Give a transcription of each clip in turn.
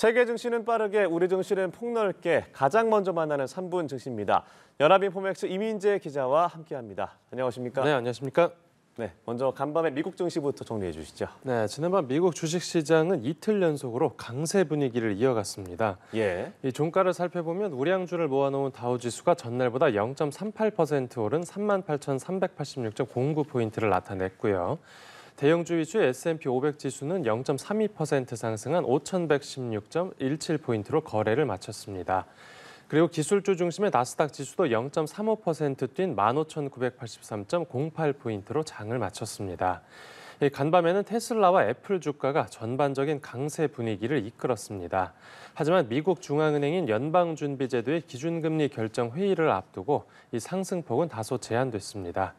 세계 증시는 빠르게, 우리 증시는 폭넓게 가장 먼저 만나는 3분 증시입니다. 연합인 포맥스 이민재 기자와 함께합니다. 안녕하십니까? 네, 안녕하십니까? 네, 먼저 간밤에 미국 증시부터 정리해 주시죠. 네, 지난밤 미국 주식시장은 이틀 연속으로 강세 분위기를 이어갔습니다. 예. 이 종가를 살펴보면 우량주를 모아놓은 다우지수가 전날보다 0.38% 오른 38,386.09포인트를 나타냈고요. 대형주위주의 S&P 500 지수는 0.32% 상승한 5,116.17포인트로 거래를 마쳤습니다. 그리고 기술주 중심의 나스닥 지수도 0.35%뛴 15,983.08포인트로 장을 마쳤습니다. 간밤에는 테슬라와 애플 주가가 전반적인 강세 분위기를 이끌었습니다. 하지만 미국 중앙은행인 연방준비제도의 기준금리 결정 회의를 앞두고 이 상승폭은 다소 제한됐습니다.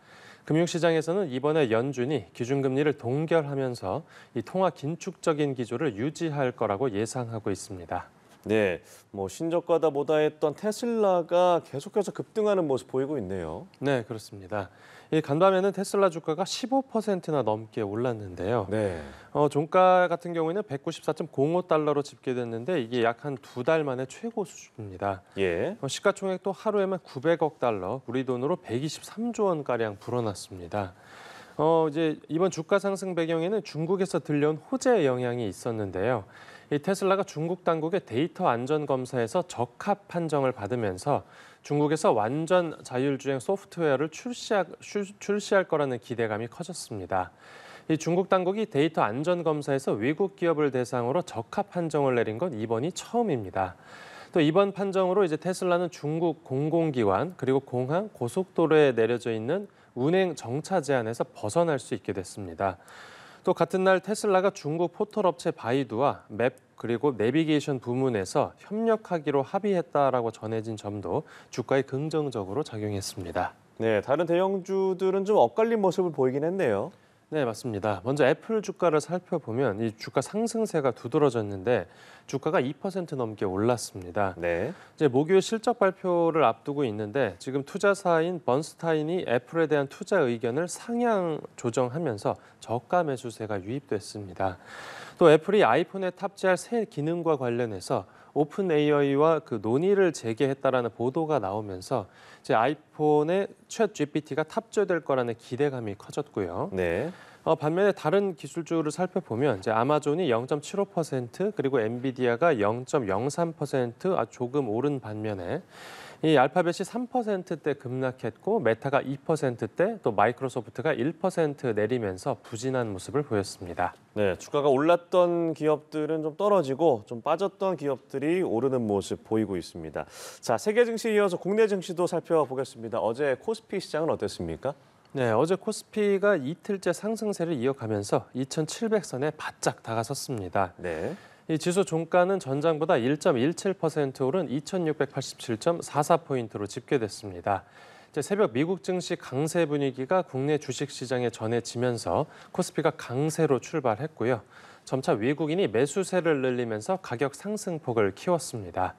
금융시장에서는 이번에 연준이 기준금리를 동결하면서 이 통화 긴축적인 기조를 유지할 거라고 예상하고 있습니다. 네, 뭐 신저가다 보다 했던 테슬라가 계속해서 급등하는 모습 보이고 있네요. 네, 그렇습니다. 이 간밤에는 테슬라 주가가 15%나 넘게 올랐는데요. 네. 어, 종가 같은 경우에는 194.05달러로 집계됐는데 이게 약 한 두 달 만에 최고 수준입니다. 예. 어, 시가총액도 하루에만 900억 달러, 우리 돈으로 123조 원 가량 불어났습니다. 어, 이제 이번 주가 상승 배경에는 중국에서 들려온 호재 의 영향이 있었는데요. 이 테슬라가 중국 당국의 데이터 안전 검사에서 적합 판정을 받으면서 중국에서 완전 자율주행 소프트웨어를 출시하, 출시할 거라는 기대감이 커졌습니다. 이 중국 당국이 데이터 안전 검사에서 외국 기업을 대상으로 적합 판정을 내린 건 이번이 처음입니다. 또 이번 판정으로 이제 테슬라는 중국 공공기관 그리고 공항 고속도로에 내려져 있는 운행 정차 제한에서 벗어날 수 있게 됐습니다. 또 같은 날 테슬라가 중국 포털 업체 바이두와 맵 그리고 내비게이션 부문에서 협력하기로 합의했다라고 전해진 점도 주가에 긍정적으로 작용했습니다. 네, 다른 대형주들은 좀 엇갈린 모습을 보이긴 했네요. 네, 맞습니다. 먼저 애플 주가를 살펴보면 이 주가 상승세가 두드러졌는데 주가가 2% 넘게 올랐습니다. 네. 이제 목요일 실적 발표를 앞두고 있는데 지금 투자사인 번스타인이 애플에 대한 투자 의견을 상향 조정하면서 저가 매수세가 유입됐습니다. 또 애플이 아이폰에 탑재할 새 기능과 관련해서 오픈 AI와 그 논의를 재개했다라는 보도가 나오면서 이제 아이폰에 챗 GPT가 탑재될 거라는 기대감이 커졌고요. 네. 어, 반면에 다른 기술주를 살펴보면 이제 아마존이 0.75% 그리고 엔비디아가 0.03% 아, 조금 오른 반면에 이 알파벳이 3%대 급락했고 메타가 2%대 또 마이크로소프트가 1% 내리면서 부진한 모습을 보였습니다. 네, 주가가 올랐던 기업들은 좀 떨어지고 좀 빠졌던 기업들이 오르는 모습 보이고 있습니다. 자, 세계 증시 이어서 국내 증시도 살펴보겠습니다. 어제 코스피 시장은 어땠습니까? 네, 어제 코스피가 이틀째 상승세를 이어가면서 2,700선에 바짝 다가섰습니다. 네. 이 지수 종가는 전장보다 1.17% 오른 2,687.44포인트로 집계됐습니다. 새벽 미국 증시 강세 분위기가 국내 주식시장에 전해지면서 코스피가 강세로 출발했고요. 점차 외국인이 매수세를 늘리면서 가격 상승폭을 키웠습니다.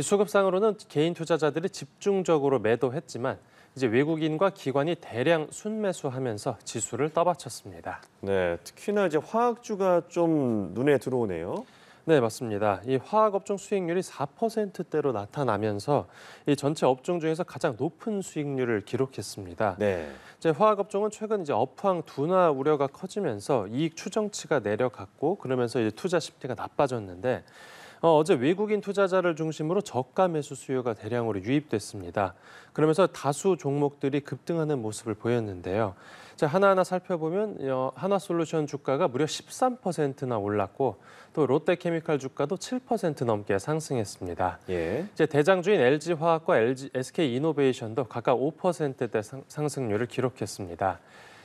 수급상으로는 개인 투자자들이 집중적으로 매도했지만 이제 외국인과 기관이 대량 순매수하면서 지수를 떠받쳤습니다. 네, 특히나 이제 화학주가 좀 눈에 들어오네요. 네, 맞습니다. 이 화학 업종 수익률이 4%대로 나타나면서 이 전체 업종 중에서 가장 높은 수익률을 기록했습니다. 네. 이제 화학 업종은 최근 이제 업황 둔화 우려가 커지면서 이익 추정치가 내려갔고 그러면서 이제 투자 심리가 나빠졌는데 어, 제 외국인 투자자를 중심으로 저가 매수 수요가 대량으로 유입됐습니다. 그러면서 다수 종목들이 급등하는 모습을 보였는데요. 자, 하나하나 살펴보면 어, 하나솔루션 주가가 무려 13%나 올랐고 또 롯데케미칼 주가도 7% 넘게 상승했습니다. 예. 이제 대장주인 LG화학과 LG, SK이노베이션도 각각 5%대 상승률을 기록했습니다.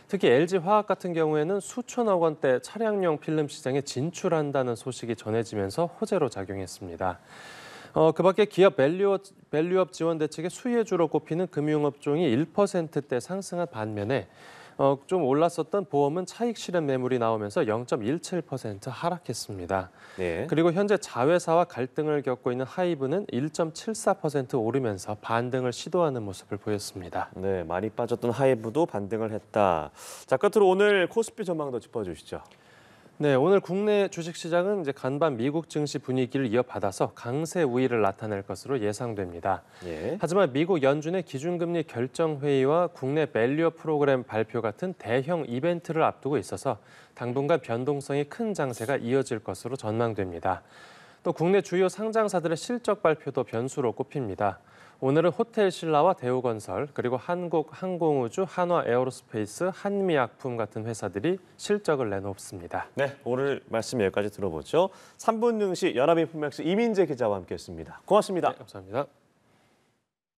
특히 LG화학 같은 경우에는 수천억 원대 차량용 필름 시장에 진출한다는 소식이 전해지면서 호재로 작용했습니다. 어, 그 밖에 기업 밸류업, 밸류업 지원 대책의 수혜주로 꼽히는 금융업종이 1%대 상승한 반면에 어, 좀 올랐었던 보험은 차익 실현 매물이 나오면서 0.17% 하락했습니다. 네. 그리고 현재 자회사와 갈등을 겪고 있는 하이브는 1.74% 오르면서 반등을 시도하는 모습을 보였습니다. 네, 많이 빠졌던 하이브도 반등을 했다. 자, 끝으로 오늘 코스피 전망도 짚어주시죠. 네, 오늘 국내 주식시장은 이제 간밤 미국 증시 분위기를 이어받아서 강세 우위를 나타낼 것으로 예상됩니다. 예. 하지만 미국 연준의 기준금리 결정 회의와 국내 밸류어 프로그램 발표 같은 대형 이벤트를 앞두고 있어서 당분간 변동성이 큰 장세가 이어질 것으로 전망됩니다. 또 국내 주요 상장사들의 실적 발표도 변수로 꼽힙니다. 오늘은 호텔 신라와 대우건설 그리고 한국항공우주, 한화에어로스페이스, 한미약품 같은 회사들이 실적을 내놓습니다. 네, 오늘 말씀 여기까지 들어보죠. 3분 증시 연합인품맥스 이민재 기자와 함께했습니다. 고맙습니다. 네, 감사합니다.